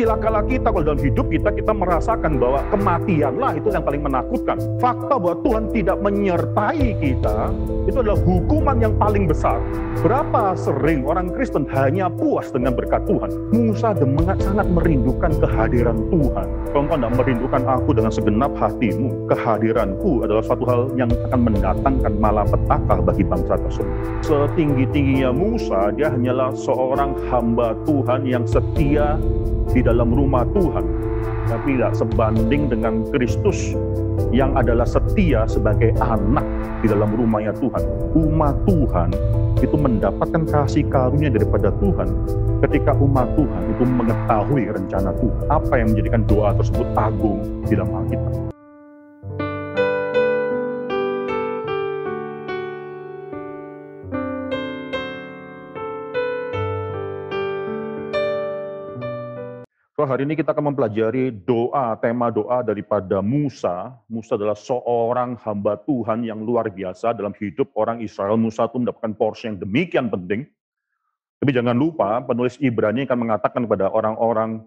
Cilakalah kita kalau dalam hidup kita, kita merasakan bahwa kematianlah itu yang paling menakutkan. Fakta bahwa Tuhan tidak menyertai kita, itu adalah hukuman yang paling besar. Berapa sering orang Kristen hanya puas dengan berkat Tuhan. Musa demengat sangat merindukan kehadiran Tuhan. Kalau engkau tidak merindukan aku dengan segenap hatimu, kehadiranku adalah suatu hal yang akan mendatangkan malapetaka bagi bangsa tersebut. Setinggi-tingginya Musa, dia hanyalah seorang hamba Tuhan yang setia tidak dalam rumah Tuhan, tapi tidak sebanding dengan Kristus yang adalah setia sebagai anak di dalam rumahnya Tuhan. Umat Tuhan itu mendapatkan kasih karunia daripada Tuhan ketika umat Tuhan itu mengetahui rencana Tuhan. Apa yang menjadikan doa tersebut agung di dalam Alkitab. So, hari ini kita akan mempelajari doa, tema doa daripada Musa. Musa adalah seorang hamba Tuhan yang luar biasa dalam hidup orang Israel. Musa itu mendapatkan porsi yang demikian penting. Tapi jangan lupa penulis Ibrani akan mengatakan kepada orang-orang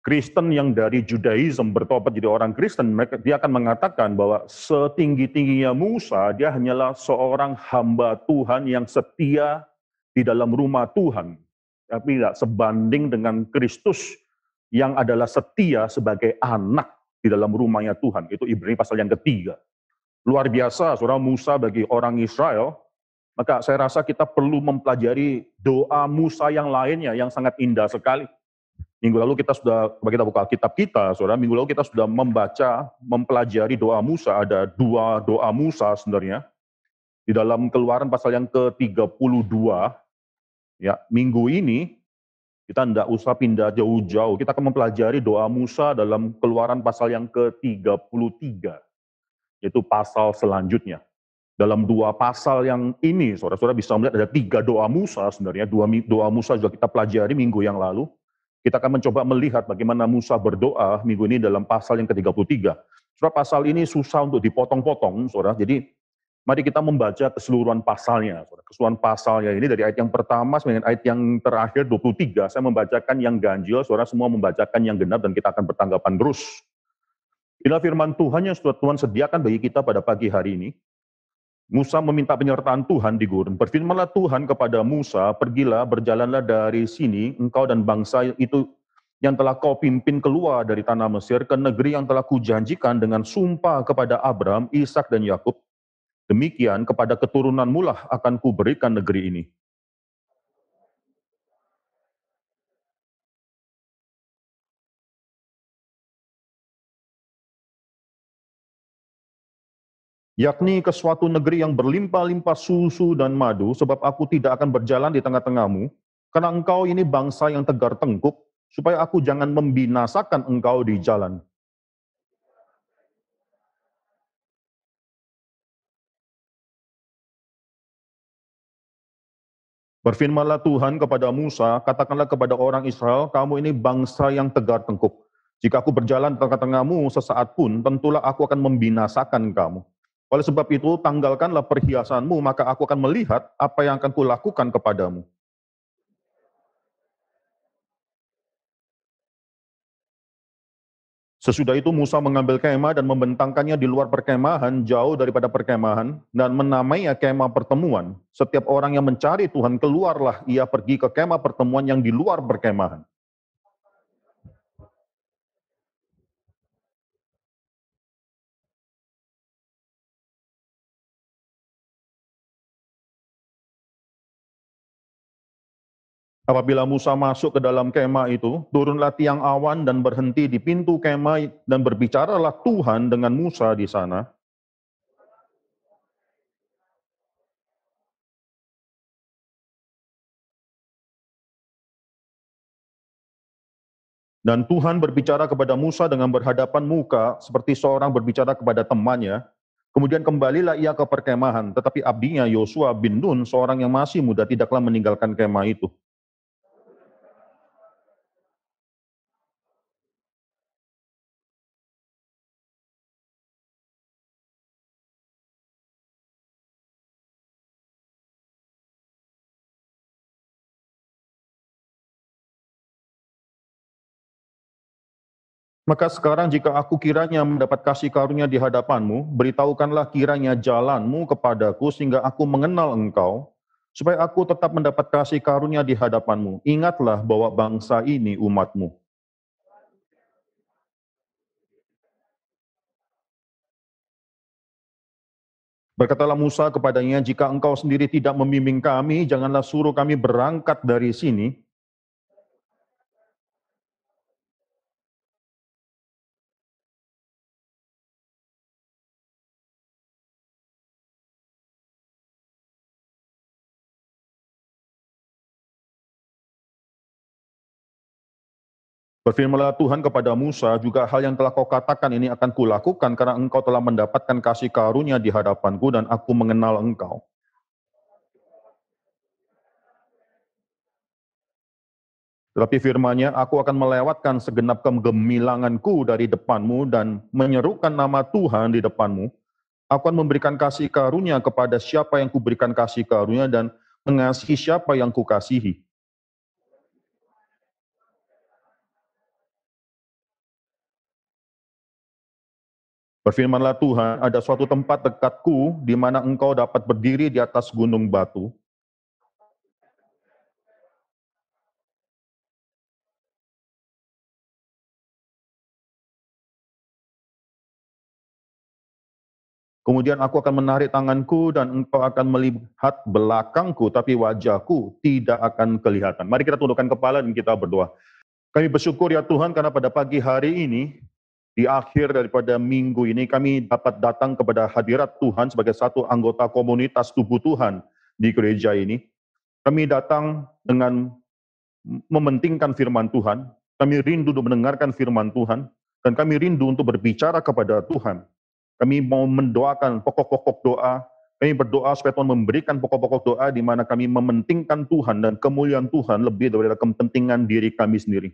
Kristen yang dari Judaism bertobat jadi orang Kristen, mereka dia akan mengatakan bahwa setinggi-tingginya Musa, dia hanyalah seorang hamba Tuhan yang setia di dalam rumah Tuhan. Tapi tidak sebanding dengan Kristus yang adalah setia sebagai anak di dalam rumahnya Tuhan. Itu Ibrani pasal yang ketiga. Luar biasa seorang Musa bagi orang Israel. Maka saya rasa kita perlu mempelajari doa Musa yang lainnya yang sangat indah sekali. Minggu lalu kita sudah, kita buka kitab kita, saudara, minggu lalu kita sudah membaca, mempelajari doa Musa. Ada dua doa Musa sebenarnya. Di dalam keluaran pasal yang ke-32, ya, minggu ini kita tidak usah pindah jauh-jauh. Kita akan mempelajari doa Musa dalam keluaran pasal yang ke-33, yaitu pasal selanjutnya. Dalam dua pasal yang ini, saudara-saudara bisa melihat ada tiga doa Musa sebenarnya. Dua doa Musa juga kita pelajari minggu yang lalu. Kita akan mencoba melihat bagaimana Musa berdoa minggu ini dalam pasal yang ke-33. Saudara, pasal ini susah untuk dipotong-potong, saudara. Jadi Mari kita membaca keseluruhan pasalnya. Keseluruhan pasalnya ini dari ayat yang pertama sampai ayat yang terakhir 23. Saya membacakan yang ganjil, suara semua membacakan yang genap dan kita akan bertanggapan terus. Inilah firman Tuhan yang sudah Tuhan sediakan bagi kita pada pagi hari ini. Musa meminta penyertaan Tuhan di gurun. Berfirmanlah Tuhan kepada Musa, pergilah, berjalanlah dari sini, engkau dan bangsa itu yang telah kau pimpin keluar dari tanah Mesir ke negeri yang telah kujanjikan dengan sumpah kepada Abraham, Ishak dan Yakub Demikian kepada keturunan mulah akan kuberikan negeri ini. yakni ke suatu negeri yang berlimpah-limpah susu dan madu, sebab aku tidak akan berjalan di tengah-tengahmu, karena engkau ini bangsa yang tegar tengkuk, supaya aku jangan membinasakan engkau di jalan. Berfirmanlah Tuhan kepada Musa, katakanlah kepada orang Israel, kamu ini bangsa yang tegar tengkuk. Jika aku berjalan tengah-tengahmu sesaat pun, tentulah aku akan membinasakan kamu. Oleh sebab itu, tanggalkanlah perhiasanmu, maka aku akan melihat apa yang akan kulakukan kepadamu. Sesudah itu Musa mengambil kemah dan membentangkannya di luar perkemahan, jauh daripada perkemahan, dan menamai ya kemah pertemuan. Setiap orang yang mencari Tuhan keluarlah ia pergi ke kemah pertemuan yang di luar perkemahan. Apabila Musa masuk ke dalam kemah itu, turunlah tiang awan dan berhenti di pintu kemah dan berbicaralah Tuhan dengan Musa di sana. Dan Tuhan berbicara kepada Musa dengan berhadapan muka seperti seorang berbicara kepada temannya. Kemudian kembalilah ia ke perkemahan, tetapi abdinya Yosua bin Nun, seorang yang masih muda, tidaklah meninggalkan kemah itu. Maka sekarang jika aku kiranya mendapat kasih karunia di hadapanmu, beritahukanlah kiranya jalanmu kepadaku sehingga aku mengenal engkau, supaya aku tetap mendapat kasih karunia di hadapanmu. Ingatlah bahwa bangsa ini umatmu. Berkatalah Musa kepadanya, jika engkau sendiri tidak membimbing kami, janganlah suruh kami berangkat dari sini. Berfirmanlah Tuhan kepada Musa, juga hal yang telah kau katakan ini akan kulakukan karena engkau telah mendapatkan kasih karunia di hadapanku dan aku mengenal engkau. Tetapi firmanya, aku akan melewatkan segenap kegemilanganku dari depanmu dan menyerukan nama Tuhan di depanmu. Aku akan memberikan kasih karunia kepada siapa yang kuberikan kasih karunia dan mengasihi siapa yang kukasihi Berfirmanlah Tuhan, ada suatu tempat dekatku di mana engkau dapat berdiri di atas gunung batu. Kemudian aku akan menarik tanganku dan engkau akan melihat belakangku, tapi wajahku tidak akan kelihatan. Mari kita tundukkan kepala dan kita berdoa. Kami bersyukur ya Tuhan karena pada pagi hari ini di akhir daripada minggu ini kami dapat datang kepada hadirat Tuhan sebagai satu anggota komunitas tubuh Tuhan di gereja ini. Kami datang dengan mementingkan firman Tuhan, kami rindu untuk mendengarkan firman Tuhan, dan kami rindu untuk berbicara kepada Tuhan. Kami mau mendoakan pokok-pokok doa, kami berdoa supaya Tuhan memberikan pokok-pokok doa di mana kami mementingkan Tuhan dan kemuliaan Tuhan lebih daripada kepentingan diri kami sendiri.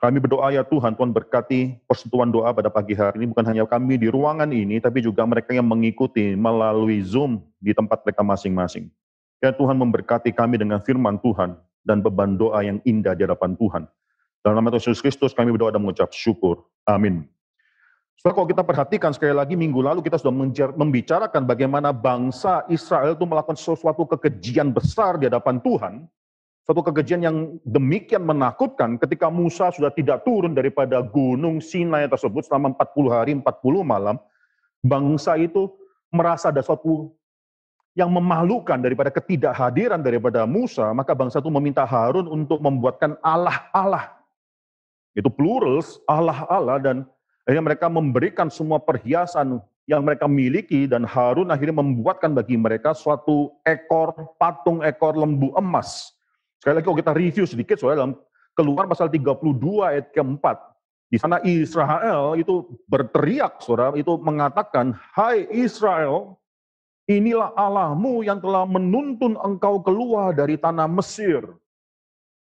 Kami berdoa ya Tuhan, Tuhan berkati persentuhan doa pada pagi hari ini. Bukan hanya kami di ruangan ini, tapi juga mereka yang mengikuti melalui Zoom di tempat mereka masing-masing. Ya Tuhan memberkati kami dengan firman Tuhan dan beban doa yang indah di hadapan Tuhan. Dalam nama Yesus Kristus kami berdoa dan mengucap syukur. Amin. Setelah kalau kita perhatikan sekali lagi minggu lalu kita sudah membicarakan bagaimana bangsa Israel itu melakukan sesuatu kekejian besar di hadapan Tuhan. Satu kekejian yang demikian menakutkan ketika Musa sudah tidak turun daripada gunung Sinai tersebut selama 40 hari, 40 malam, bangsa itu merasa ada suatu yang memalukan daripada ketidakhadiran daripada Musa, maka bangsa itu meminta Harun untuk membuatkan Allah-Allah. Itu plurals, Allah-Allah, dan akhirnya mereka memberikan semua perhiasan yang mereka miliki dan Harun akhirnya membuatkan bagi mereka suatu ekor patung ekor lembu emas Sekali lagi kalau oh, kita review sedikit soalnya dalam keluar pasal 32 ayat keempat. Di sana Israel itu berteriak, saudara, itu mengatakan, Hai Israel, inilah Allahmu yang telah menuntun engkau keluar dari tanah Mesir.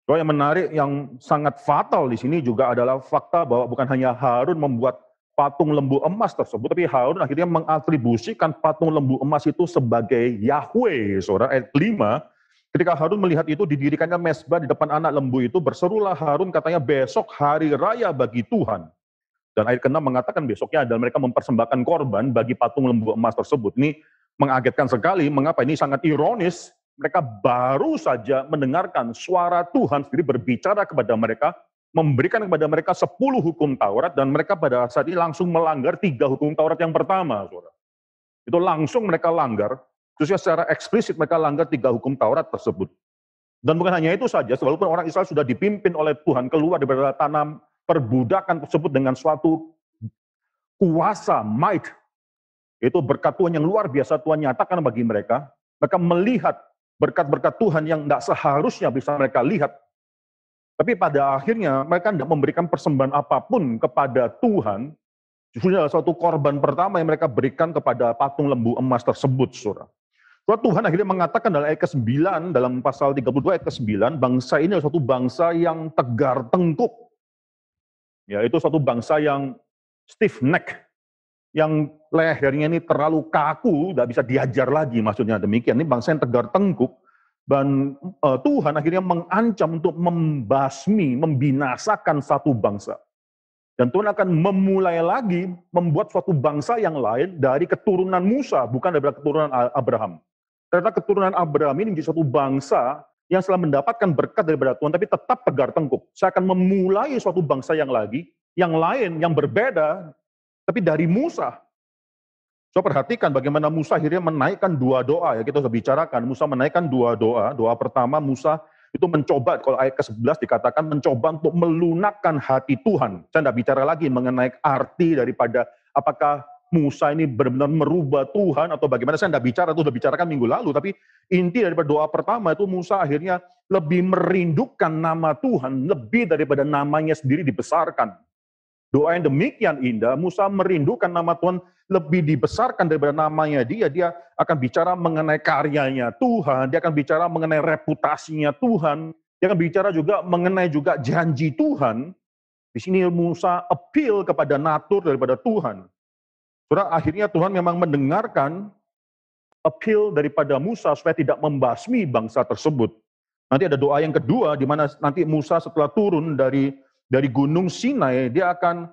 soalnya yang menarik, yang sangat fatal di sini juga adalah fakta bahwa bukan hanya Harun membuat patung lembu emas tersebut, tapi Harun akhirnya mengatribusikan patung lembu emas itu sebagai Yahweh, saudara, ayat 5, Ketika Harun melihat itu didirikannya mesbah di depan anak lembu itu, berserulah Harun katanya besok hari raya bagi Tuhan. Dan ayat ke-6 mengatakan besoknya adalah mereka mempersembahkan korban bagi patung lembu emas tersebut. Ini mengagetkan sekali, mengapa ini sangat ironis. Mereka baru saja mendengarkan suara Tuhan sendiri berbicara kepada mereka, memberikan kepada mereka 10 hukum Taurat, dan mereka pada saat ini langsung melanggar tiga hukum Taurat yang pertama. Itu langsung mereka langgar, Justru secara eksplisit mereka langgar tiga hukum Taurat tersebut. Dan bukan hanya itu saja, walaupun orang Israel sudah dipimpin oleh Tuhan keluar dari tanam perbudakan tersebut dengan suatu kuasa, might, itu berkat Tuhan yang luar biasa Tuhan nyatakan bagi mereka. Mereka melihat berkat-berkat Tuhan yang tidak seharusnya bisa mereka lihat. Tapi pada akhirnya mereka tidak memberikan persembahan apapun kepada Tuhan. Justru adalah suatu korban pertama yang mereka berikan kepada patung lembu emas tersebut, surah. Bahwa Tuhan akhirnya mengatakan dalam ayat ke-9, dalam pasal 32 ayat ke-9, bangsa ini adalah suatu bangsa yang tegar tengkuk. Ya, itu suatu bangsa yang stiff neck, yang lehernya ini terlalu kaku, tidak bisa diajar lagi maksudnya demikian. Ini bangsa yang tegar tengkuk, dan uh, Tuhan akhirnya mengancam untuk membasmi, membinasakan satu bangsa. Dan Tuhan akan memulai lagi membuat suatu bangsa yang lain dari keturunan Musa, bukan dari keturunan Abraham. Ternyata keturunan Abraham ini menjadi suatu bangsa yang setelah mendapatkan berkat daripada Tuhan, tapi tetap tegar tengkuk. Saya akan memulai suatu bangsa yang lagi, yang lain, yang berbeda, tapi dari Musa. So perhatikan bagaimana Musa akhirnya menaikkan dua doa ya kita sudah bicarakan. Musa menaikkan dua doa. Doa pertama Musa itu mencoba kalau ayat ke-11 dikatakan mencoba untuk melunakkan hati Tuhan. Saya tidak bicara lagi mengenai arti daripada apakah Musa ini benar-benar merubah Tuhan atau bagaimana saya tidak bicara itu sudah bicarakan minggu lalu tapi inti daripada doa pertama itu Musa akhirnya lebih merindukan nama Tuhan lebih daripada namanya sendiri dibesarkan. Doa yang demikian indah, Musa merindukan nama Tuhan lebih dibesarkan daripada namanya dia. Dia akan bicara mengenai karyanya Tuhan, dia akan bicara mengenai reputasinya Tuhan, dia akan bicara juga mengenai juga janji Tuhan. Di sini Musa appeal kepada natur daripada Tuhan. Saudara, akhirnya Tuhan memang mendengarkan appeal daripada Musa supaya tidak membasmi bangsa tersebut. Nanti ada doa yang kedua di mana nanti Musa setelah turun dari dari gunung Sinai dia akan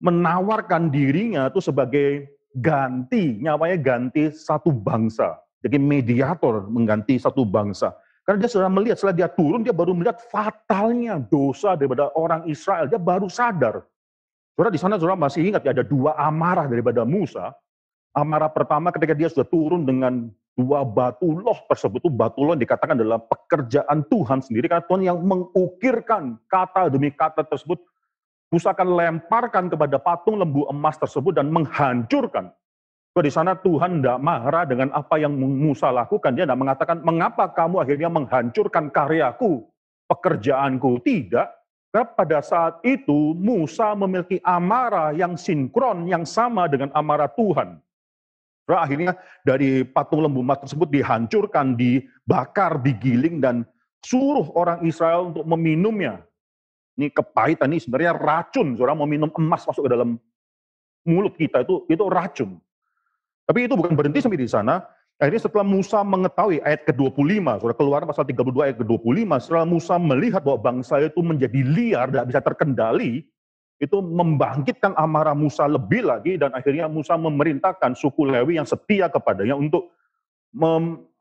menawarkan dirinya itu sebagai ganti, nyawanya ganti satu bangsa. Jadi mediator mengganti satu bangsa. Karena dia sudah melihat, setelah dia turun, dia baru melihat fatalnya dosa daripada orang Israel. Dia baru sadar. Saudara di sana saudara masih ingat ya ada dua amarah daripada Musa. Amarah pertama ketika dia sudah turun dengan dua batu loh tersebut itu batu loh dikatakan dalam pekerjaan Tuhan sendiri karena Tuhan yang mengukirkan kata demi kata tersebut Musa akan lemparkan kepada patung lembu emas tersebut dan menghancurkan. Kalau di sana Tuhan tidak marah dengan apa yang Musa lakukan. Dia tidak mengatakan, mengapa kamu akhirnya menghancurkan karyaku, pekerjaanku. Tidak. Karena pada saat itu Musa memiliki amarah yang sinkron, yang sama dengan amarah Tuhan. Karena akhirnya dari patung lembu emas tersebut dihancurkan, dibakar, digiling, dan suruh orang Israel untuk meminumnya. Ini kepahitan, ini sebenarnya racun. Seorang mau minum emas masuk ke dalam mulut kita itu, itu racun. Tapi itu bukan berhenti sampai di sana. Akhirnya setelah Musa mengetahui ayat ke-25, sudah keluar pasal 32 ayat ke-25, setelah Musa melihat bahwa bangsa itu menjadi liar, tidak bisa terkendali, itu membangkitkan amarah Musa lebih lagi dan akhirnya Musa memerintahkan suku Lewi yang setia kepadanya untuk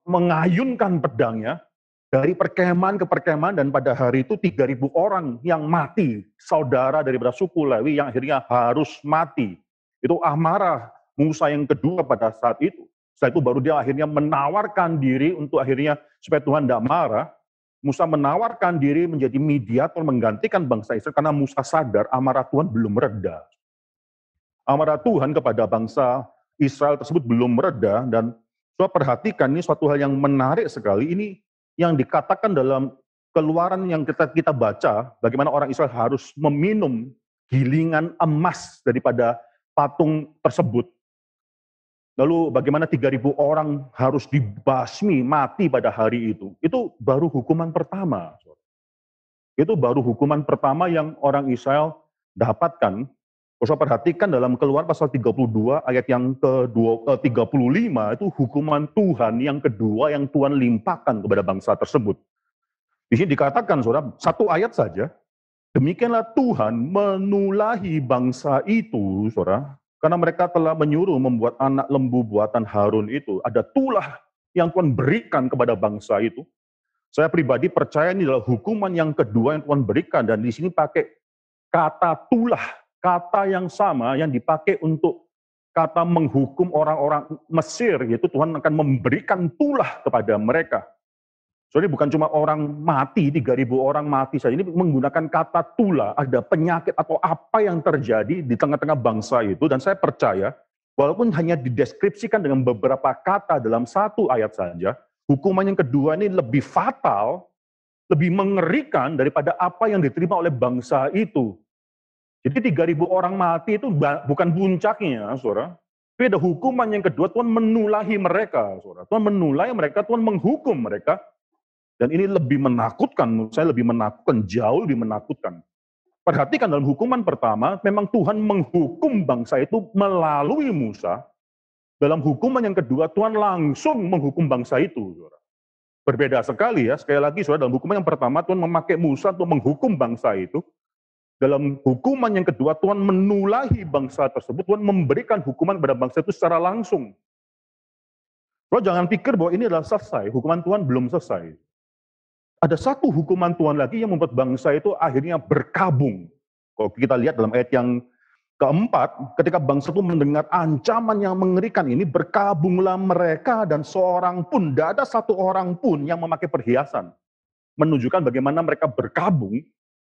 mengayunkan pedangnya dari perkemahan ke perkemahan dan pada hari itu 3000 orang yang mati, saudara daripada suku Lewi yang akhirnya harus mati. Itu amarah Musa yang kedua pada saat itu. Setelah itu baru dia akhirnya menawarkan diri untuk akhirnya supaya Tuhan tidak marah. Musa menawarkan diri menjadi mediator menggantikan bangsa Israel karena Musa sadar amarah Tuhan belum mereda. Amarah Tuhan kepada bangsa Israel tersebut belum mereda dan coba perhatikan ini suatu hal yang menarik sekali. Ini yang dikatakan dalam keluaran yang kita kita baca bagaimana orang Israel harus meminum gilingan emas daripada patung tersebut Lalu bagaimana 3.000 orang harus dibasmi, mati pada hari itu. Itu baru hukuman pertama. Itu baru hukuman pertama yang orang Israel dapatkan. Usah perhatikan dalam keluar pasal 32 ayat yang ke 35 eh, itu hukuman Tuhan yang kedua yang Tuhan limpahkan kepada bangsa tersebut. Di sini dikatakan, saudara, satu ayat saja. Demikianlah Tuhan menulahi bangsa itu, saudara, karena mereka telah menyuruh membuat anak lembu buatan Harun itu. Ada tulah yang Tuhan berikan kepada bangsa itu. Saya pribadi percaya ini adalah hukuman yang kedua yang Tuhan berikan. Dan di sini pakai kata tulah, kata yang sama yang dipakai untuk kata menghukum orang-orang Mesir, yaitu Tuhan akan memberikan tulah kepada mereka. Soalnya bukan cuma orang mati, 3.000 orang mati saja. Ini menggunakan kata tula, ada penyakit atau apa yang terjadi di tengah-tengah bangsa itu. Dan saya percaya, walaupun hanya dideskripsikan dengan beberapa kata dalam satu ayat saja, hukuman yang kedua ini lebih fatal, lebih mengerikan daripada apa yang diterima oleh bangsa itu. Jadi 3.000 orang mati itu bukan puncaknya, saudara. Tapi ada hukuman yang kedua, Tuhan menulahi mereka, saudara. Tuhan menulahi mereka, Tuhan menghukum mereka dan ini lebih menakutkan, menurut saya lebih menakutkan, jauh lebih menakutkan. Perhatikan dalam hukuman pertama, memang Tuhan menghukum bangsa itu melalui Musa. Dalam hukuman yang kedua, Tuhan langsung menghukum bangsa itu. Berbeda sekali ya, sekali lagi saudara, dalam hukuman yang pertama Tuhan memakai Musa untuk menghukum bangsa itu. Dalam hukuman yang kedua, Tuhan menulahi bangsa tersebut, Tuhan memberikan hukuman kepada bangsa itu secara langsung. Lo jangan pikir bahwa ini adalah selesai, hukuman Tuhan belum selesai ada satu hukuman Tuhan lagi yang membuat bangsa itu akhirnya berkabung. Kalau kita lihat dalam ayat yang keempat, ketika bangsa itu mendengar ancaman yang mengerikan ini, berkabunglah mereka dan seorang pun, tidak ada satu orang pun yang memakai perhiasan. Menunjukkan bagaimana mereka berkabung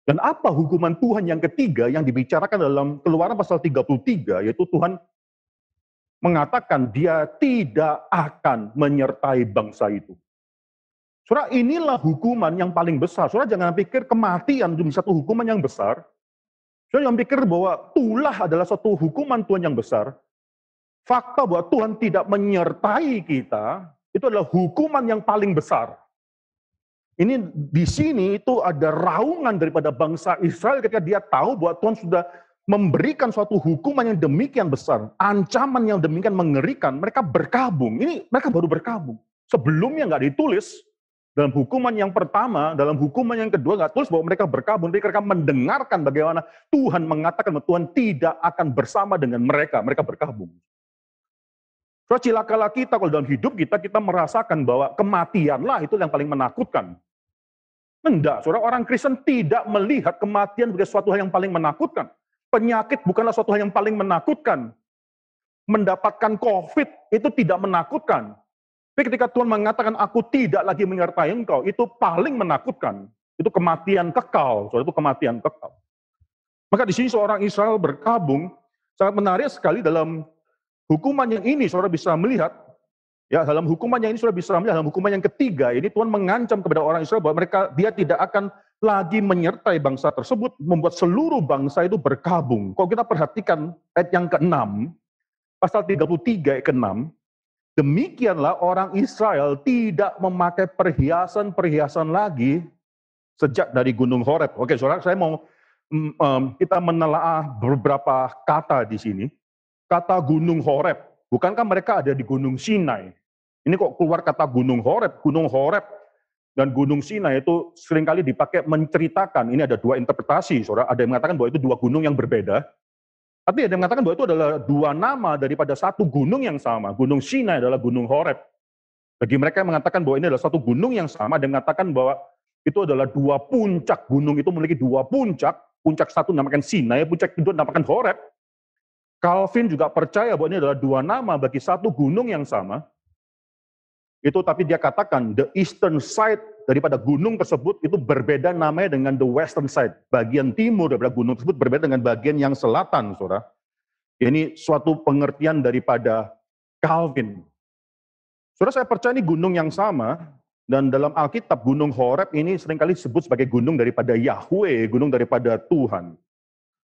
dan apa hukuman Tuhan yang ketiga yang dibicarakan dalam keluaran pasal 33, yaitu Tuhan mengatakan dia tidak akan menyertai bangsa itu. Surah inilah hukuman yang paling besar. Surah jangan pikir kematian itu satu hukuman yang besar. Surah jangan pikir bahwa tulah adalah satu hukuman Tuhan yang besar. Fakta bahwa Tuhan tidak menyertai kita, itu adalah hukuman yang paling besar. Ini di sini itu ada raungan daripada bangsa Israel ketika dia tahu bahwa Tuhan sudah memberikan suatu hukuman yang demikian besar, ancaman yang demikian mengerikan, mereka berkabung. Ini mereka baru berkabung. Sebelumnya nggak ditulis, dalam hukuman yang pertama, dalam hukuman yang kedua, nggak tulis bahwa mereka berkabun, mereka mendengarkan bagaimana Tuhan mengatakan bahwa Tuhan tidak akan bersama dengan mereka, mereka berkabung. Terus cilakalah kita kalau dalam hidup kita, kita merasakan bahwa kematianlah itu yang paling menakutkan. Tidak, suara orang Kristen tidak melihat kematian sebagai suatu hal yang paling menakutkan. Penyakit bukanlah suatu hal yang paling menakutkan. Mendapatkan COVID itu tidak menakutkan. Tapi ketika Tuhan mengatakan aku tidak lagi menyertai engkau, itu paling menakutkan. Itu kematian kekal, Soalnya itu kematian kekal. Maka di sini seorang Israel berkabung, sangat menarik sekali dalam hukuman yang ini saudara bisa melihat ya dalam hukuman yang ini saudara bisa melihat dalam hukuman yang ketiga ini Tuhan mengancam kepada orang Israel bahwa mereka dia tidak akan lagi menyertai bangsa tersebut membuat seluruh bangsa itu berkabung. Kalau kita perhatikan ayat yang ke-6 pasal 33 ayat ke-6 Demikianlah orang Israel tidak memakai perhiasan-perhiasan lagi sejak dari Gunung Horeb. Oke, saudara, saya mau um, kita menelaah beberapa kata di sini. Kata Gunung Horeb, bukankah mereka ada di Gunung Sinai? Ini kok keluar kata Gunung Horeb, Gunung Horeb dan Gunung Sinai itu seringkali dipakai menceritakan. Ini ada dua interpretasi, saudara. Ada yang mengatakan bahwa itu dua gunung yang berbeda. Tapi ada yang mengatakan bahwa itu adalah dua nama daripada satu gunung yang sama. Gunung Sinai adalah gunung Horeb. Bagi mereka yang mengatakan bahwa ini adalah satu gunung yang sama, ada yang mengatakan bahwa itu adalah dua puncak. Gunung itu memiliki dua puncak. Puncak satu namakan Sinai, puncak kedua namakan Horeb. Calvin juga percaya bahwa ini adalah dua nama bagi satu gunung yang sama. Itu tapi dia katakan the eastern side daripada gunung tersebut itu berbeda namanya dengan the western side. Bagian timur daripada gunung tersebut berbeda dengan bagian yang selatan, Saudara. Ini suatu pengertian daripada Calvin. Saudara saya percaya ini gunung yang sama dan dalam Alkitab gunung Horeb ini seringkali disebut sebagai gunung daripada Yahweh, gunung daripada Tuhan.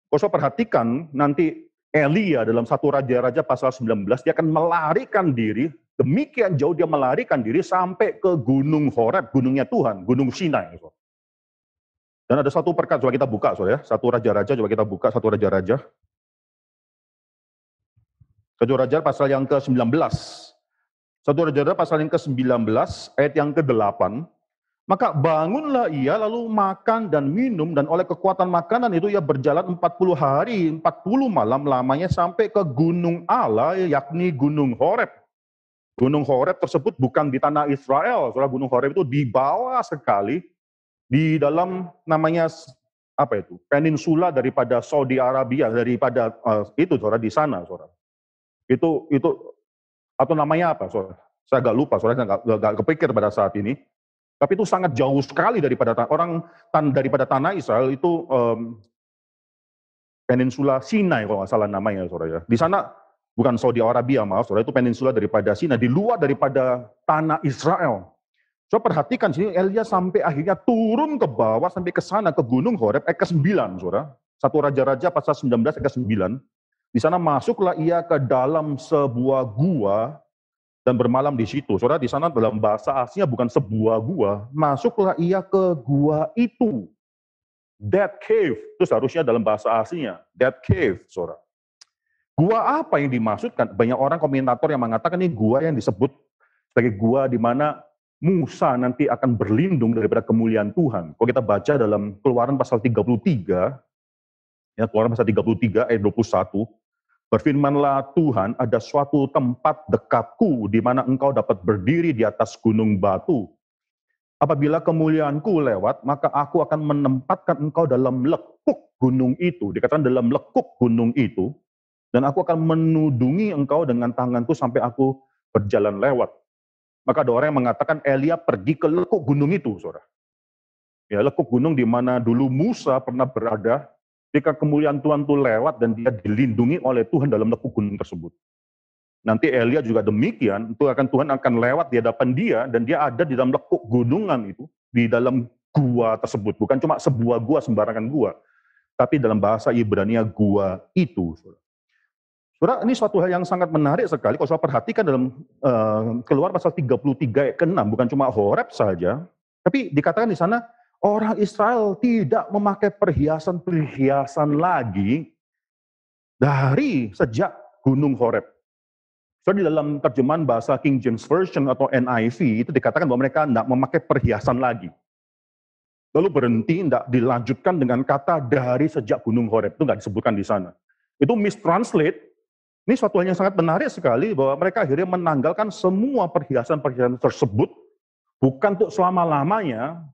Kalau so perhatikan nanti Elia dalam satu raja-raja pasal 19 dia akan melarikan diri Demikian jauh dia melarikan diri sampai ke Gunung Horeb, gunungnya Tuhan, Gunung Sinai. Dan ada satu perkat, coba kita buka, soalnya Satu raja-raja, coba kita buka, satu raja-raja. Satu raja pasal yang ke-19. Satu raja-raja pasal yang ke-19, ayat yang ke-8. Maka bangunlah ia lalu makan dan minum dan oleh kekuatan makanan itu ia berjalan 40 hari, 40 malam lamanya sampai ke gunung Allah yakni gunung Horeb. Gunung Horeb tersebut bukan di tanah Israel. soalnya Gunung Horeb itu di bawah sekali di dalam namanya apa itu? peninsula daripada Saudi Arabia, daripada uh, itu Saudara di sana, Saudara. Itu itu atau namanya apa, Saudara? Saya agak lupa, Saudara saya agak, kepikir pada saat ini. Tapi itu sangat jauh sekali daripada orang tan, daripada tanah Israel itu um, peninsula Sinai kalau nggak salah namanya, Saudara ya. Di sana bukan Saudi Arabia, maaf, Sora itu peninsula daripada Sina, di luar daripada tanah Israel. So perhatikan sini Elia sampai akhirnya turun ke bawah sampai ke sana ke Gunung Horeb ayat ke-9, Saudara. Satu Raja-raja pasal 19 ayat ke-9. Di sana masuklah ia ke dalam sebuah gua dan bermalam di situ. Saudara, di sana dalam bahasa aslinya bukan sebuah gua, masuklah ia ke gua itu. That cave, itu seharusnya dalam bahasa aslinya, that cave, Saudara. Gua apa yang dimaksudkan? Banyak orang komentator yang mengatakan ini gua yang disebut sebagai gua di mana Musa nanti akan berlindung daripada kemuliaan Tuhan. Kalau kita baca dalam Keluaran pasal 33, ya Keluaran pasal 33 ayat 21, berfirmanlah Tuhan ada suatu tempat dekatku di mana engkau dapat berdiri di atas gunung batu. Apabila kemuliaanku lewat, maka aku akan menempatkan engkau dalam lekuk gunung itu. Dikatakan dalam lekuk gunung itu, dan aku akan menudungi engkau dengan tanganku sampai aku berjalan lewat. Maka ada orang yang mengatakan Elia pergi ke lekuk gunung itu, saudara. Ya, lekuk gunung di mana dulu Musa pernah berada, ketika kemuliaan Tuhan itu lewat dan dia dilindungi oleh Tuhan dalam lekuk gunung tersebut. Nanti Elia juga demikian, itu akan Tuhan akan lewat di hadapan dia dan dia ada di dalam lekuk gunungan itu, di dalam gua tersebut. Bukan cuma sebuah gua sembarangan gua, tapi dalam bahasa Ibrania gua itu. Saudara. Saudara, ini suatu hal yang sangat menarik sekali kalau saya perhatikan dalam uh, keluar pasal 33 ayat ke-6, bukan cuma Horeb saja, tapi dikatakan di sana orang Israel tidak memakai perhiasan-perhiasan lagi dari sejak Gunung Horeb. So, di dalam terjemahan bahasa King James Version atau NIV itu dikatakan bahwa mereka tidak memakai perhiasan lagi. Lalu berhenti, tidak dilanjutkan dengan kata dari sejak Gunung Horeb. Itu nggak disebutkan di sana. Itu mistranslate ini suatu hal yang sangat menarik sekali bahwa mereka akhirnya menanggalkan semua perhiasan-perhiasan tersebut bukan untuk selama-lamanya,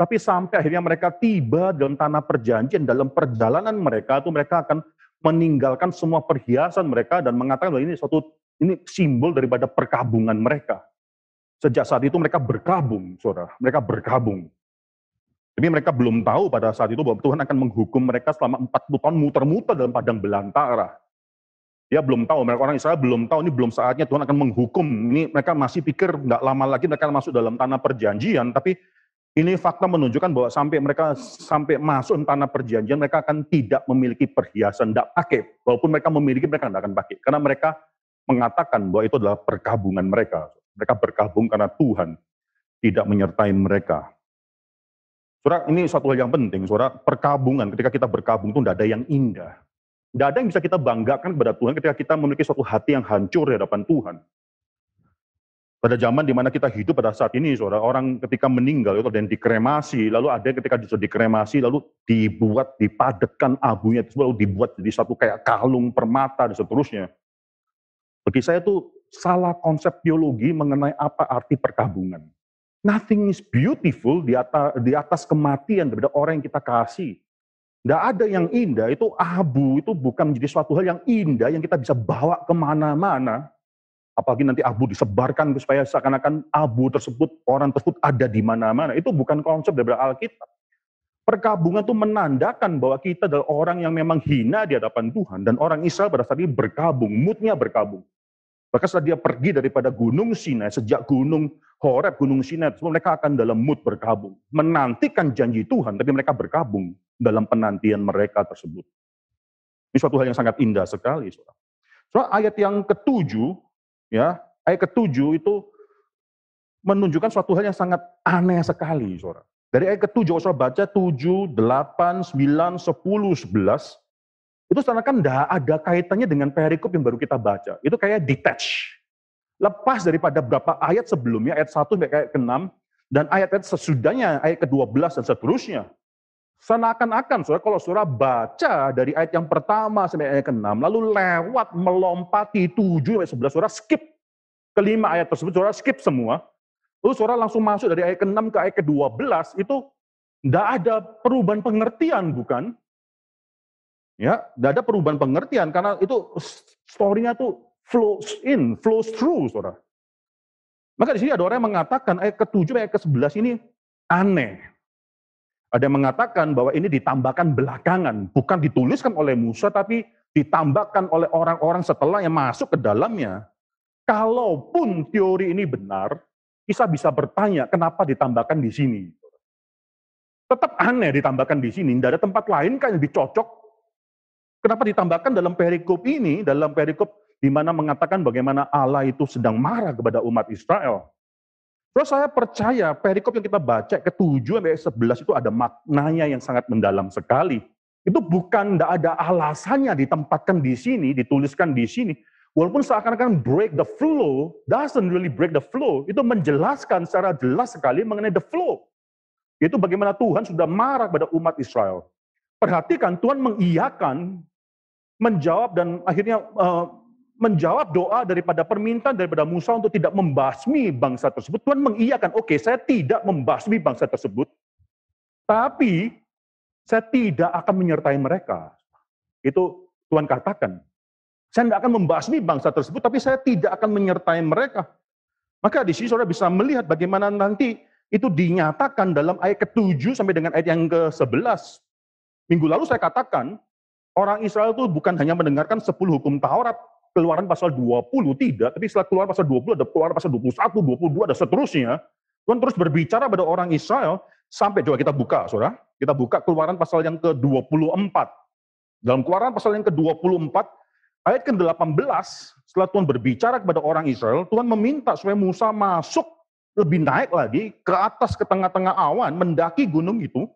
tapi sampai akhirnya mereka tiba dalam tanah perjanjian, dalam perjalanan mereka itu mereka akan meninggalkan semua perhiasan mereka dan mengatakan bahwa ini suatu ini simbol daripada perkabungan mereka. Sejak saat itu mereka berkabung, saudara. Mereka berkabung. Tapi mereka belum tahu pada saat itu bahwa Tuhan akan menghukum mereka selama 40 tahun muter-muter dalam padang belantara. Ya belum tahu, mereka orang Israel belum tahu, ini belum saatnya Tuhan akan menghukum. Ini mereka masih pikir nggak lama lagi mereka masuk dalam tanah perjanjian, tapi ini fakta menunjukkan bahwa sampai mereka sampai masuk tanah perjanjian mereka akan tidak memiliki perhiasan, tidak pakai. Walaupun mereka memiliki mereka tidak akan pakai karena mereka mengatakan bahwa itu adalah perkabungan mereka. Mereka berkabung karena Tuhan tidak menyertai mereka. Saudara, ini suatu hal yang penting, saudara. Perkabungan, ketika kita berkabung itu tidak ada yang indah. Tidak ada yang bisa kita banggakan kepada Tuhan ketika kita memiliki suatu hati yang hancur di hadapan Tuhan. Pada zaman di mana kita hidup pada saat ini, saudara, orang ketika meninggal itu ada yang dikremasi, lalu ada yang ketika sudah dikremasi, lalu dibuat, dipadatkan abunya, lalu dibuat jadi satu kayak kalung permata dan seterusnya. Bagi saya itu salah konsep biologi mengenai apa arti perkabungan. Nothing is beautiful di atas, di atas kematian daripada orang yang kita kasih. Tidak ada yang indah, itu abu, itu bukan menjadi suatu hal yang indah yang kita bisa bawa kemana-mana. Apalagi nanti abu disebarkan supaya seakan-akan abu tersebut, orang tersebut ada di mana-mana. Itu bukan konsep dari Alkitab. Perkabungan itu menandakan bahwa kita adalah orang yang memang hina di hadapan Tuhan. Dan orang Israel pada saat ini berkabung, moodnya berkabung. Bahkan setelah dia pergi daripada gunung Sinai, sejak gunung Horeb, gunung Sinai, mereka akan dalam mood berkabung. Menantikan janji Tuhan, tapi mereka berkabung dalam penantian mereka tersebut. Ini suatu hal yang sangat indah sekali. Saudara. Soal ayat yang ketujuh, ya ayat ketujuh itu menunjukkan suatu hal yang sangat aneh sekali, saudara. Dari ayat ketujuh, saudara baca tujuh, delapan, sembilan, sepuluh, sebelas, itu seakan kan tidak ada kaitannya dengan perikop yang baru kita baca. Itu kayak detach. Lepas daripada berapa ayat sebelumnya, ayat satu sampai ayat ke-6, dan ayat-ayat sesudahnya, ayat ke-12 dan seterusnya. Seakan-akan saudara kalau saudara baca dari ayat yang pertama sampai ayat yang ke-6, lalu lewat melompati tujuh, sampai 11, saudara skip. Kelima ayat tersebut saudara skip semua. Lalu saudara langsung masuk dari ayat ke-6 ke ayat ke-12, itu tidak ada perubahan pengertian bukan? Ya, tidak ada perubahan pengertian karena itu story-nya tuh flows in, flows through, saudara. Maka di sini ada orang yang mengatakan ayat ke-7 ayat ke-11 ini aneh. Ada yang mengatakan bahwa ini ditambahkan belakangan, bukan dituliskan oleh Musa, tapi ditambahkan oleh orang-orang setelah yang masuk ke dalamnya. Kalaupun teori ini benar, kita bisa bertanya kenapa ditambahkan di sini. Tetap aneh ditambahkan di sini, tidak ada tempat lain kan yang dicocok. Kenapa ditambahkan dalam perikop ini, dalam perikop di mana mengatakan bagaimana Allah itu sedang marah kepada umat Israel. Terus saya percaya perikop yang kita baca ke-7 sampai 11 itu ada maknanya yang sangat mendalam sekali. Itu bukan tidak ada alasannya ditempatkan di sini, dituliskan di sini. Walaupun seakan-akan break the flow, doesn't really break the flow. Itu menjelaskan secara jelas sekali mengenai the flow. Itu bagaimana Tuhan sudah marah pada umat Israel. Perhatikan Tuhan mengiyakan, menjawab dan akhirnya uh, menjawab doa daripada permintaan daripada Musa untuk tidak membasmi bangsa tersebut. Tuhan mengiyakan, oke okay, saya tidak membasmi bangsa tersebut, tapi saya tidak akan menyertai mereka. Itu Tuhan katakan. Saya tidak akan membasmi bangsa tersebut, tapi saya tidak akan menyertai mereka. Maka di sini saudara bisa melihat bagaimana nanti itu dinyatakan dalam ayat ke-7 sampai dengan ayat yang ke-11. Minggu lalu saya katakan, orang Israel itu bukan hanya mendengarkan 10 hukum Taurat, keluaran pasal 20 tidak, tapi setelah keluaran pasal 20 ada keluaran pasal 21, 22 dan seterusnya. Tuhan terus berbicara pada orang Israel sampai coba kita buka, Saudara. Kita buka keluaran pasal yang ke-24. Dalam keluaran pasal yang ke-24 ayat ke-18 setelah Tuhan berbicara kepada orang Israel, Tuhan meminta supaya Musa masuk lebih naik lagi ke atas ke tengah-tengah awan mendaki gunung itu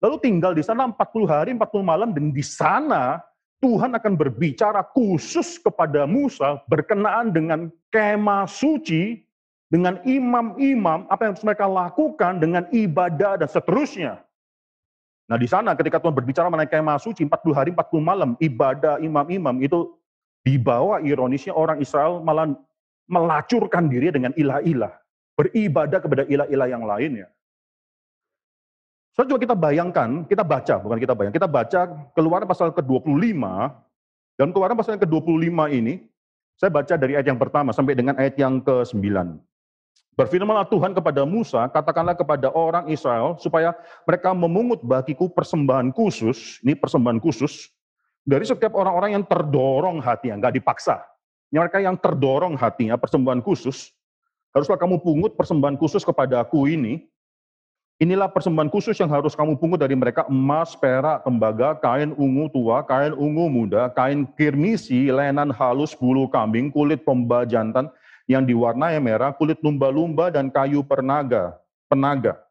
lalu tinggal di sana 40 hari 40 malam dan di sana Tuhan akan berbicara khusus kepada Musa berkenaan dengan kemah suci, dengan imam-imam, apa yang harus mereka lakukan dengan ibadah dan seterusnya. Nah di sana ketika Tuhan berbicara mengenai kemah suci 40 hari 40 malam ibadah imam-imam itu dibawa ironisnya orang Israel malah melacurkan diri dengan ilah-ilah. Beribadah kepada ilah-ilah yang lainnya. Saya coba kita bayangkan, kita baca, bukan kita bayang, kita baca keluaran pasal ke-25, dan keluaran pasal ke-25 ini, saya baca dari ayat yang pertama sampai dengan ayat yang ke-9. Berfirmanlah Tuhan kepada Musa, katakanlah kepada orang Israel, supaya mereka memungut bagiku persembahan khusus, ini persembahan khusus, dari setiap orang-orang yang terdorong hatinya, nggak dipaksa. Mereka yang terdorong hatinya, persembahan khusus, haruslah kamu pungut persembahan khusus kepada aku ini, Inilah persembahan khusus yang harus kamu pungut dari mereka emas, perak, tembaga, kain ungu tua, kain ungu muda, kain kirmisi, lenan halus, bulu kambing, kulit pomba jantan yang diwarnai merah, kulit lumba-lumba dan kayu pernaga, penaga.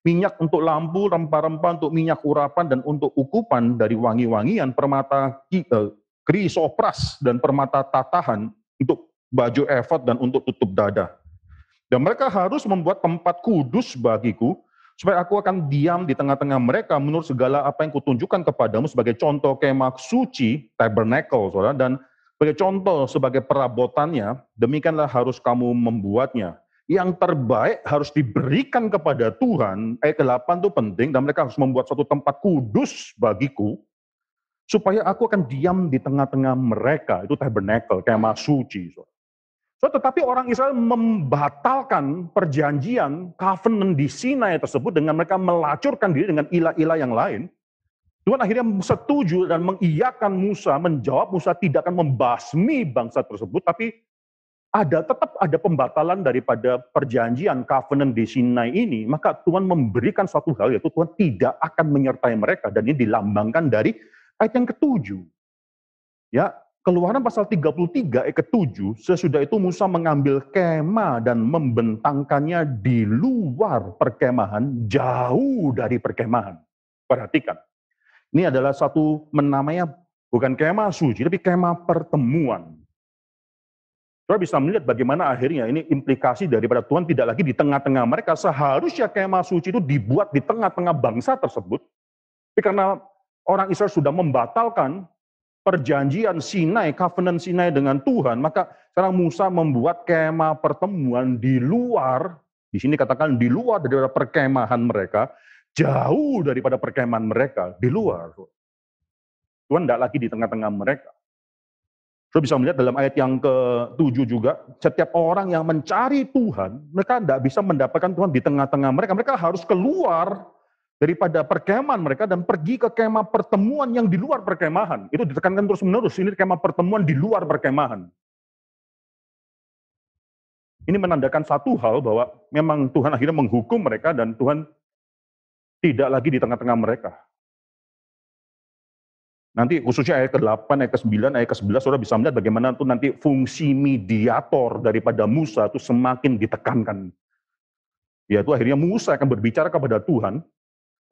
Minyak untuk lampu, rempah-rempah untuk minyak urapan dan untuk ukupan dari wangi-wangian, permata eh, krisopras dan permata tatahan untuk baju efot dan untuk tutup dada. Dan mereka harus membuat tempat kudus bagiku supaya aku akan diam di tengah-tengah mereka menurut segala apa yang kutunjukkan kepadamu sebagai contoh kemak suci tabernacle saudara dan sebagai contoh sebagai perabotannya demikianlah harus kamu membuatnya yang terbaik harus diberikan kepada Tuhan ayat ke-8 itu penting dan mereka harus membuat suatu tempat kudus bagiku supaya aku akan diam di tengah-tengah mereka itu tabernacle kemak suci saudara So, tetapi orang Israel membatalkan perjanjian covenant di Sinai tersebut dengan mereka melacurkan diri dengan ilah-ilah yang lain. Tuhan akhirnya setuju dan mengiyakan Musa, menjawab Musa tidak akan membasmi bangsa tersebut, tapi ada tetap ada pembatalan daripada perjanjian covenant di Sinai ini, maka Tuhan memberikan satu hal yaitu Tuhan tidak akan menyertai mereka dan ini dilambangkan dari ayat yang ketujuh. Ya, Keluaran pasal 33 ayat ke-7, sesudah itu Musa mengambil kema dan membentangkannya di luar perkemahan, jauh dari perkemahan. Perhatikan, ini adalah satu menamanya bukan kema suci, tapi kema pertemuan. kita bisa melihat bagaimana akhirnya ini implikasi daripada Tuhan tidak lagi di tengah-tengah mereka. Seharusnya kema suci itu dibuat di tengah-tengah bangsa tersebut. Tapi karena orang Israel sudah membatalkan perjanjian Sinai, covenant Sinai dengan Tuhan, maka sekarang Musa membuat kema pertemuan di luar, di sini katakan di luar dari perkemahan mereka, jauh daripada perkemahan mereka, di luar. Tuhan tidak lagi di tengah-tengah mereka. Saya bisa melihat dalam ayat yang ke-7 juga, setiap orang yang mencari Tuhan, mereka tidak bisa mendapatkan Tuhan di tengah-tengah mereka. Mereka harus keluar daripada perkemahan mereka dan pergi ke kemah pertemuan yang di luar perkemahan. Itu ditekankan terus-menerus, ini kemah pertemuan di luar perkemahan. Ini menandakan satu hal bahwa memang Tuhan akhirnya menghukum mereka dan Tuhan tidak lagi di tengah-tengah mereka. Nanti khususnya ayat ke-8, ayat ke-9, ayat ke-11, saudara bisa melihat bagaimana itu nanti fungsi mediator daripada Musa itu semakin ditekankan. Yaitu akhirnya Musa akan berbicara kepada Tuhan,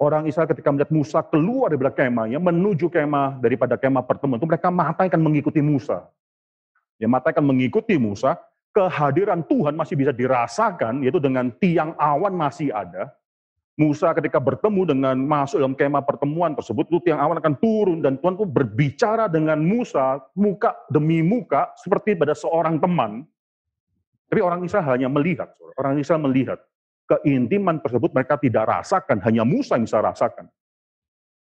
orang Israel ketika melihat Musa keluar dari kemah, kemahnya, menuju kemah daripada kemah pertemuan itu mereka mata akan mengikuti Musa. Ya, mata akan mengikuti Musa, kehadiran Tuhan masih bisa dirasakan, yaitu dengan tiang awan masih ada. Musa ketika bertemu dengan masuk dalam kemah pertemuan tersebut, itu tiang awan akan turun dan Tuhan pun berbicara dengan Musa muka demi muka seperti pada seorang teman. Tapi orang Israel hanya melihat, orang Israel melihat keintiman tersebut mereka tidak rasakan, hanya Musa yang bisa rasakan.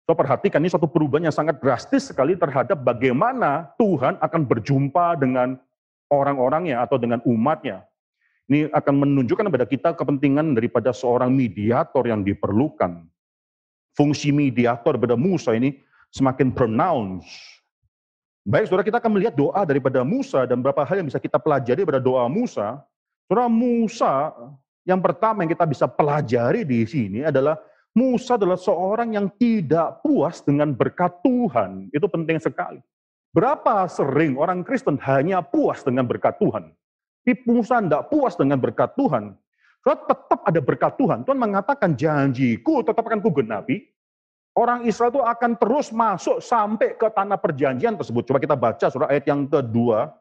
So perhatikan ini satu perubahan yang sangat drastis sekali terhadap bagaimana Tuhan akan berjumpa dengan orang-orangnya atau dengan umatnya. Ini akan menunjukkan kepada kita kepentingan daripada seorang mediator yang diperlukan. Fungsi mediator pada Musa ini semakin pronounced. Baik, saudara, kita akan melihat doa daripada Musa dan beberapa hal yang bisa kita pelajari pada doa Musa. Saudara, Musa yang pertama yang kita bisa pelajari di sini adalah Musa adalah seorang yang tidak puas dengan berkat Tuhan. Itu penting sekali. Berapa sering orang Kristen hanya puas dengan berkat Tuhan? Tapi Musa tidak puas dengan berkat Tuhan. Tuhan tetap ada berkat Tuhan. Tuhan mengatakan janjiku tetap akan kugenapi. Orang Israel itu akan terus masuk sampai ke tanah perjanjian tersebut. Coba kita baca surah ayat yang kedua.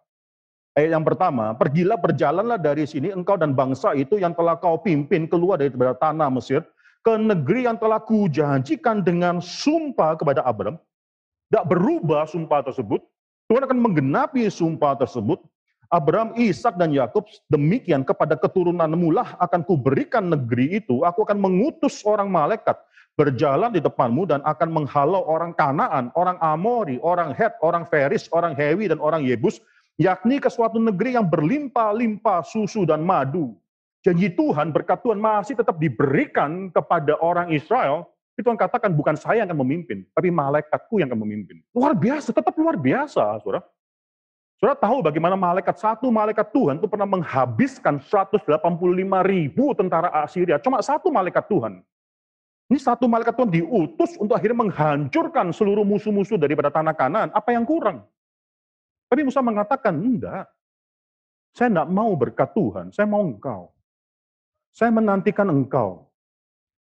Ayat eh, yang pertama, pergilah berjalanlah dari sini engkau dan bangsa itu yang telah kau pimpin keluar dari tanah Mesir ke negeri yang telah kujanjikan dengan sumpah kepada Abram. Tidak berubah sumpah tersebut. Tuhan akan menggenapi sumpah tersebut. Abraham, Ishak dan Yakub demikian kepada keturunan lah akan kuberikan negeri itu. Aku akan mengutus orang malaikat berjalan di depanmu dan akan menghalau orang Kanaan, orang Amori, orang Het, orang Feris, orang Hewi dan orang Yebus yakni ke suatu negeri yang berlimpah-limpah susu dan madu. Janji Tuhan, berkat Tuhan masih tetap diberikan kepada orang Israel. Itu Tuhan katakan bukan saya yang akan memimpin, tapi malaikatku yang akan memimpin. Luar biasa, tetap luar biasa, saudara. Saudara tahu bagaimana malaikat satu, malaikat Tuhan itu pernah menghabiskan 185 ribu tentara Assyria. Cuma satu malaikat Tuhan. Ini satu malaikat Tuhan diutus untuk akhirnya menghancurkan seluruh musuh-musuh daripada tanah kanan. Apa yang kurang? Tapi Musa mengatakan, enggak. Saya enggak mau berkat Tuhan, saya mau engkau. Saya menantikan engkau.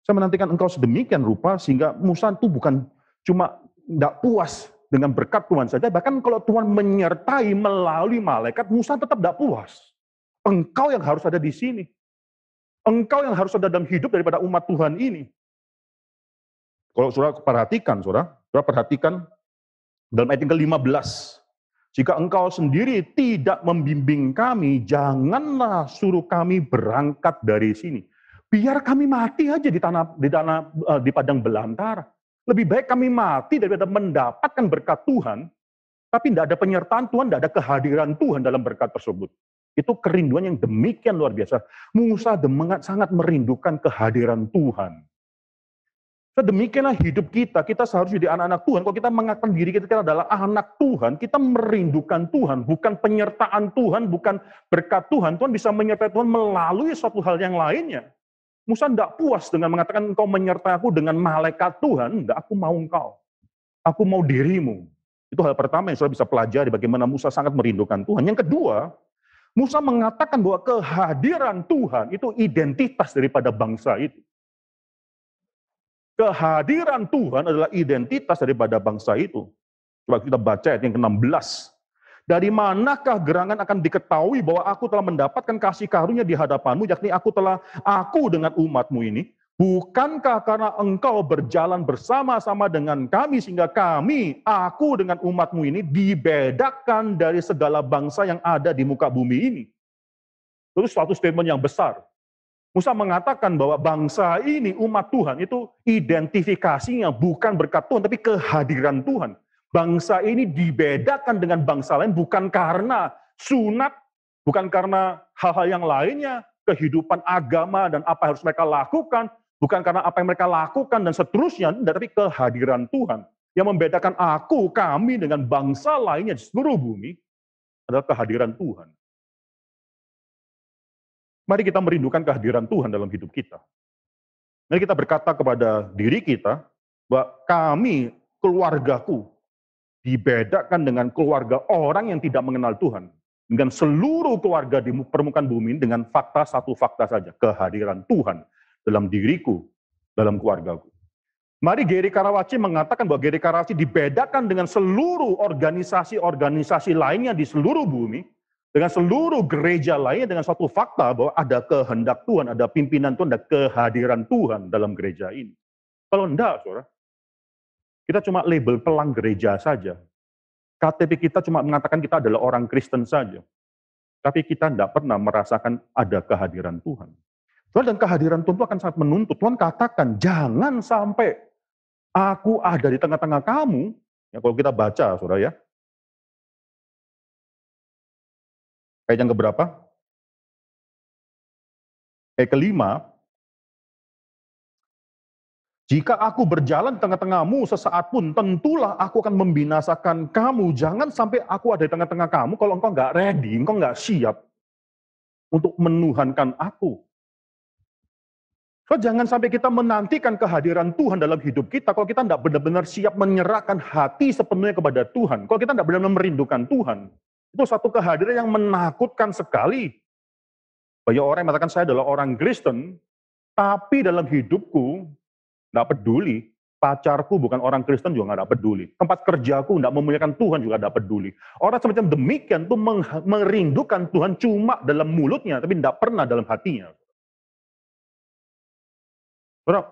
Saya menantikan engkau sedemikian rupa sehingga Musa itu bukan cuma enggak puas dengan berkat Tuhan saja, bahkan kalau Tuhan menyertai melalui malaikat, Musa tetap enggak puas. Engkau yang harus ada di sini. Engkau yang harus ada dalam hidup daripada umat Tuhan ini. Kalau saudara perhatikan, saudara, saudara perhatikan dalam ayat yang ke-15. Jika engkau sendiri tidak membimbing kami, janganlah suruh kami berangkat dari sini. Biar kami mati aja di tanah di tanah eh, di padang belantara. Lebih baik kami mati daripada mendapatkan berkat Tuhan, tapi tidak ada penyertaan Tuhan, tidak ada kehadiran Tuhan dalam berkat tersebut. Itu kerinduan yang demikian luar biasa. Musa demengat sangat merindukan kehadiran Tuhan demikianlah hidup kita, kita seharusnya jadi anak-anak Tuhan. Kalau kita mengatakan diri kita, kita adalah anak Tuhan, kita merindukan Tuhan, bukan penyertaan Tuhan, bukan berkat Tuhan. Tuhan bisa menyertai Tuhan melalui suatu hal yang lainnya. Musa tidak puas dengan mengatakan engkau menyertai aku dengan malaikat Tuhan. tidak aku mau engkau. Aku mau dirimu. Itu hal pertama yang sudah bisa pelajari bagaimana Musa sangat merindukan Tuhan. Yang kedua, Musa mengatakan bahwa kehadiran Tuhan itu identitas daripada bangsa itu. Kehadiran Tuhan adalah identitas daripada bangsa itu. Coba kita baca ayat yang ke-16. Dari manakah gerangan akan diketahui bahwa aku telah mendapatkan kasih karunia di hadapanmu, yakni aku telah aku dengan umatmu ini? Bukankah karena engkau berjalan bersama-sama dengan kami sehingga kami, aku dengan umatmu ini dibedakan dari segala bangsa yang ada di muka bumi ini? Terus suatu statement yang besar. Musa mengatakan bahwa bangsa ini, umat Tuhan itu identifikasinya bukan berkat Tuhan, tapi kehadiran Tuhan. Bangsa ini dibedakan dengan bangsa lain bukan karena sunat, bukan karena hal-hal yang lainnya, kehidupan agama dan apa yang harus mereka lakukan, bukan karena apa yang mereka lakukan dan seterusnya, tapi kehadiran Tuhan. Yang membedakan aku, kami dengan bangsa lainnya di seluruh bumi adalah kehadiran Tuhan. Mari kita merindukan kehadiran Tuhan dalam hidup kita. Mari kita berkata kepada diri kita bahwa kami, keluargaku, dibedakan dengan keluarga orang yang tidak mengenal Tuhan. Dengan seluruh keluarga di permukaan bumi dengan fakta satu fakta saja, kehadiran Tuhan dalam diriku, dalam keluargaku. Mari Gary Karawaci mengatakan bahwa Gary Karawaci dibedakan dengan seluruh organisasi-organisasi lainnya di seluruh bumi dengan seluruh gereja lain dengan suatu fakta bahwa ada kehendak Tuhan, ada pimpinan Tuhan, ada kehadiran Tuhan dalam gereja ini. Kalau enggak, saudara, kita cuma label pelang gereja saja. KTP kita cuma mengatakan kita adalah orang Kristen saja. Tapi kita tidak pernah merasakan ada kehadiran Tuhan. Tuhan dan kehadiran Tuhan itu akan sangat menuntut. Tuhan katakan, jangan sampai aku ada di tengah-tengah kamu. Ya, kalau kita baca, saudara ya, Ayat yang keberapa? Ayat kelima, jika aku berjalan tengah-tengahmu sesaat pun, tentulah aku akan membinasakan kamu. Jangan sampai aku ada di tengah-tengah kamu kalau engkau nggak ready, engkau nggak siap untuk menuhankan aku. So, jangan sampai kita menantikan kehadiran Tuhan dalam hidup kita kalau kita tidak benar-benar siap menyerahkan hati sepenuhnya kepada Tuhan. Kalau kita tidak benar-benar merindukan Tuhan. Itu satu kehadiran yang menakutkan sekali. Banyak orang yang mengatakan saya adalah orang Kristen, tapi dalam hidupku tidak peduli. Pacarku bukan orang Kristen juga tidak peduli. Tempat kerjaku tidak memuliakan Tuhan juga tidak peduli. Orang semacam demikian itu merindukan Tuhan cuma dalam mulutnya, tapi tidak pernah dalam hatinya.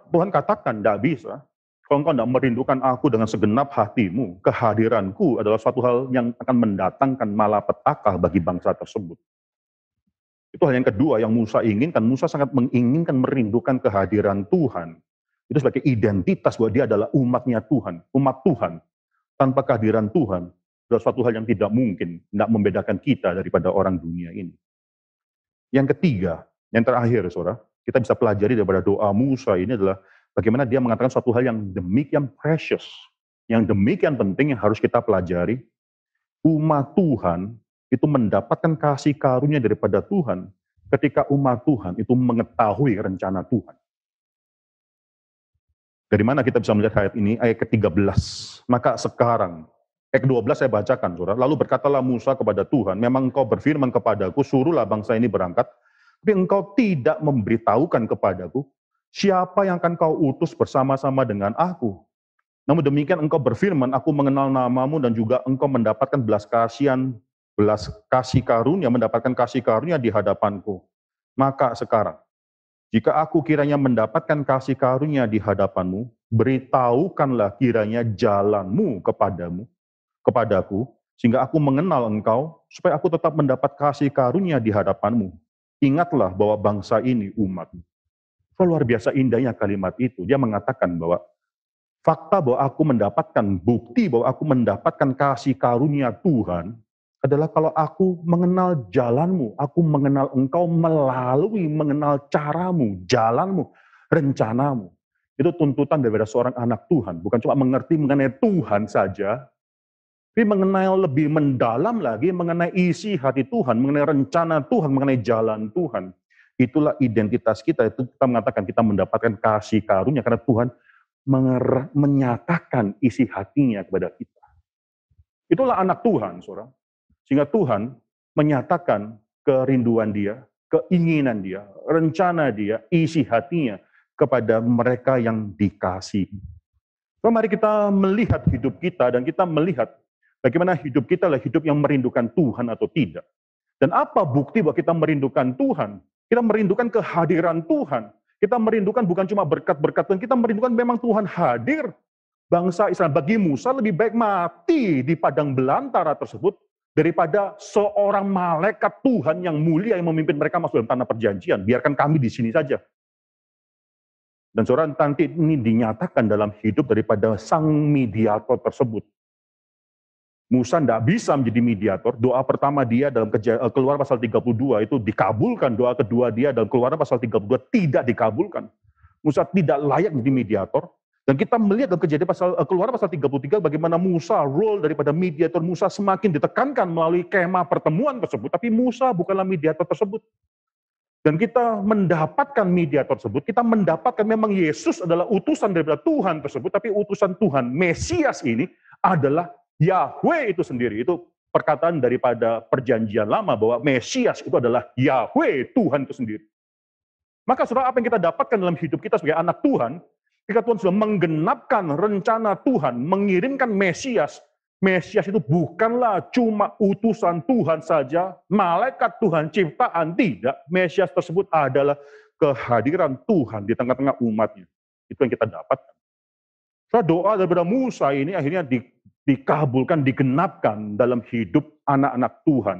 Tuhan katakan tidak bisa. Kalau engkau tidak merindukan aku dengan segenap hatimu, kehadiranku adalah suatu hal yang akan mendatangkan malapetaka bagi bangsa tersebut. Itu hal yang kedua yang Musa inginkan. Musa sangat menginginkan merindukan kehadiran Tuhan. Itu sebagai identitas bahwa dia adalah umatnya Tuhan, umat Tuhan. Tanpa kehadiran Tuhan, adalah suatu hal yang tidak mungkin, tidak membedakan kita daripada orang dunia ini. Yang ketiga, yang terakhir, saudara, kita bisa pelajari daripada doa Musa ini adalah Bagaimana dia mengatakan suatu hal yang demikian precious, yang demikian penting yang harus kita pelajari. Umat Tuhan itu mendapatkan kasih karunia daripada Tuhan ketika umat Tuhan itu mengetahui rencana Tuhan. Dari mana kita bisa melihat ayat ini? Ayat ke-13. Maka sekarang, ayat ke-12 saya bacakan surah. Lalu berkatalah Musa kepada Tuhan, memang engkau berfirman kepadaku, suruhlah bangsa ini berangkat. Tapi engkau tidak memberitahukan kepadaku siapa yang akan kau utus bersama-sama dengan aku? Namun demikian engkau berfirman, aku mengenal namamu dan juga engkau mendapatkan belas kasihan, belas kasih karunia, mendapatkan kasih karunia di hadapanku. Maka sekarang, jika aku kiranya mendapatkan kasih karunia di hadapanmu, beritahukanlah kiranya jalanmu kepadamu, kepadaku, sehingga aku mengenal engkau, supaya aku tetap mendapat kasih karunia di hadapanmu. Ingatlah bahwa bangsa ini umatmu luar biasa indahnya kalimat itu. Dia mengatakan bahwa fakta bahwa aku mendapatkan bukti bahwa aku mendapatkan kasih karunia Tuhan adalah kalau aku mengenal jalanmu, aku mengenal engkau melalui mengenal caramu, jalanmu, rencanamu. Itu tuntutan daripada seorang anak Tuhan. Bukan cuma mengerti mengenai Tuhan saja, tapi mengenal lebih mendalam lagi mengenai isi hati Tuhan, mengenai rencana Tuhan, mengenai jalan Tuhan. Itulah identitas kita. Itu kita mengatakan kita mendapatkan kasih karunia karena Tuhan menyatakan isi hatinya kepada kita. Itulah anak Tuhan, saudara. Sehingga Tuhan menyatakan kerinduan dia, keinginan dia, rencana dia, isi hatinya kepada mereka yang dikasihi. So, mari kita melihat hidup kita dan kita melihat bagaimana hidup kita lah hidup yang merindukan Tuhan atau tidak. Dan apa bukti bahwa kita merindukan Tuhan? Kita merindukan kehadiran Tuhan. Kita merindukan bukan cuma berkat-berkat Tuhan, kita merindukan memang Tuhan hadir. Bangsa Israel bagi Musa lebih baik mati di padang belantara tersebut daripada seorang malaikat Tuhan yang mulia yang memimpin mereka masuk dalam tanah perjanjian. Biarkan kami di sini saja. Dan seorang nanti ini dinyatakan dalam hidup daripada sang mediator tersebut. Musa tidak bisa menjadi mediator. Doa pertama dia dalam eh, keluar pasal 32 itu dikabulkan. Doa kedua dia dalam keluar pasal 32 tidak dikabulkan. Musa tidak layak menjadi mediator. Dan kita melihat dalam kejadian pasal eh, keluar pasal 33 bagaimana Musa role daripada mediator Musa semakin ditekankan melalui kema pertemuan tersebut. Tapi Musa bukanlah mediator tersebut. Dan kita mendapatkan mediator tersebut, kita mendapatkan memang Yesus adalah utusan daripada Tuhan tersebut, tapi utusan Tuhan, Mesias ini adalah Yahweh itu sendiri itu perkataan daripada perjanjian lama bahwa Mesias itu adalah Yahweh, Tuhan itu sendiri. Maka saudara apa yang kita dapatkan dalam hidup kita sebagai anak Tuhan, ketika Tuhan sudah menggenapkan rencana Tuhan, mengirimkan Mesias, Mesias itu bukanlah cuma utusan Tuhan saja, malaikat Tuhan ciptaan, tidak. Mesias tersebut adalah kehadiran Tuhan di tengah-tengah umatnya. Itu yang kita dapatkan. Saya doa daripada Musa ini akhirnya di dikabulkan, digenapkan dalam hidup anak-anak Tuhan.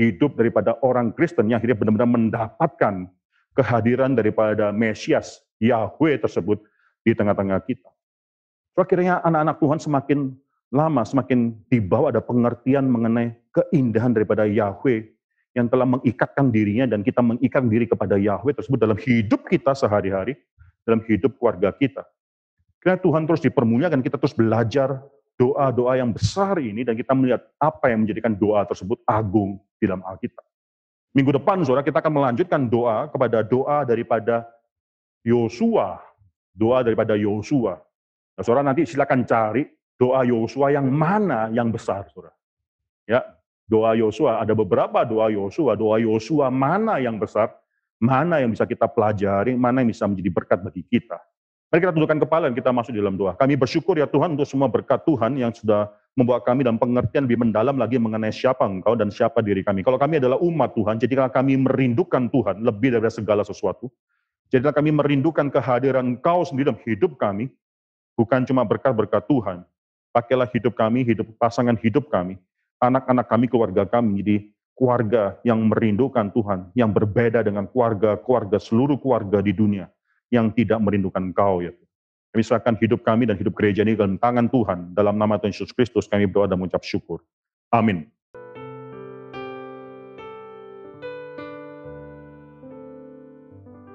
Hidup daripada orang Kristen yang akhirnya benar-benar mendapatkan kehadiran daripada Mesias, Yahweh tersebut di tengah-tengah kita. So, akhirnya anak-anak Tuhan semakin lama, semakin dibawa ada pengertian mengenai keindahan daripada Yahweh yang telah mengikatkan dirinya dan kita mengikat diri kepada Yahweh tersebut dalam hidup kita sehari-hari, dalam hidup keluarga kita. Karena Tuhan terus dipermuliakan, kita terus belajar doa-doa yang besar ini dan kita melihat apa yang menjadikan doa tersebut agung di dalam Alkitab. Minggu depan, saudara, kita akan melanjutkan doa kepada doa daripada Yosua. Doa daripada Yosua. Nah, saudara, nanti silakan cari doa Yosua yang mana yang besar, saudara. Ya, doa Yosua, ada beberapa doa Yosua. Doa Yosua mana yang besar, mana yang bisa kita pelajari, mana yang bisa menjadi berkat bagi kita. Mari kita tundukkan kepala dan kita masuk di dalam doa. Kami bersyukur ya Tuhan untuk semua berkat Tuhan yang sudah membawa kami dalam pengertian lebih mendalam lagi mengenai siapa Engkau dan siapa diri kami. Kalau kami adalah umat Tuhan, jadilah kami merindukan Tuhan lebih dari segala sesuatu. Jadilah kami merindukan kehadiran Engkau sendiri dalam hidup kami, bukan cuma berkat-berkat Tuhan. Pakailah hidup kami, hidup pasangan hidup kami, anak-anak kami, keluarga kami di keluarga yang merindukan Tuhan, yang berbeda dengan keluarga-keluarga seluruh keluarga di dunia yang tidak merindukan Engkau ya Tuhan. Kami serahkan hidup kami dan hidup gereja ini ke tangan Tuhan. Dalam nama Tuhan Yesus Kristus kami berdoa dan mengucap syukur. Amin.